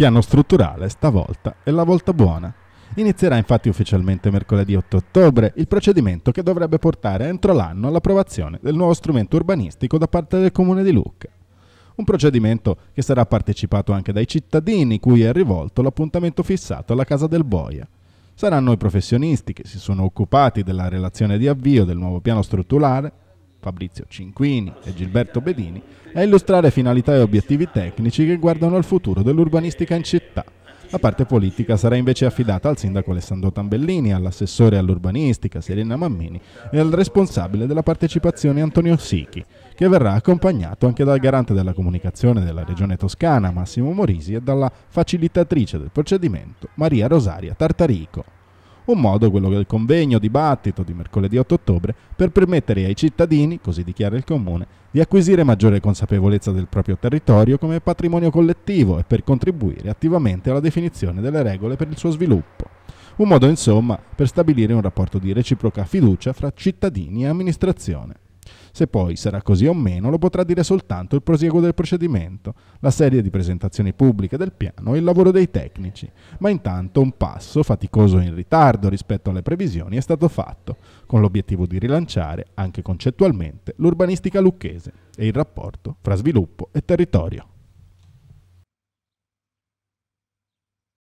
piano strutturale stavolta è la volta buona. Inizierà infatti ufficialmente mercoledì 8 ottobre il procedimento che dovrebbe portare entro l'anno all'approvazione del nuovo strumento urbanistico da parte del Comune di Lucca. Un procedimento che sarà partecipato anche dai cittadini cui è rivolto l'appuntamento fissato alla Casa del Boia. Saranno i professionisti che si sono occupati della relazione di avvio del nuovo piano strutturale Fabrizio Cinquini e Gilberto Bedini, a illustrare finalità e obiettivi tecnici che guardano al futuro dell'urbanistica in città. La parte politica sarà invece affidata al sindaco Alessandro Tambellini, all'assessore all'urbanistica Serena Mammini e al responsabile della partecipazione Antonio Sichi, che verrà accompagnato anche dal garante della comunicazione della regione toscana Massimo Morisi e dalla facilitatrice del procedimento Maria Rosaria Tartarico un modo, quello del convegno dibattito di mercoledì 8 ottobre, per permettere ai cittadini, così dichiara il Comune, di acquisire maggiore consapevolezza del proprio territorio come patrimonio collettivo e per contribuire attivamente alla definizione delle regole per il suo sviluppo. Un modo, insomma, per stabilire un rapporto di reciproca fiducia fra cittadini e amministrazione. Se poi sarà così o meno lo potrà dire soltanto il prosieguo del procedimento, la serie di presentazioni pubbliche del piano e il lavoro dei tecnici. Ma intanto un passo, faticoso e in ritardo rispetto alle previsioni, è stato fatto, con l'obiettivo di rilanciare, anche concettualmente, l'urbanistica lucchese e il rapporto fra sviluppo e territorio.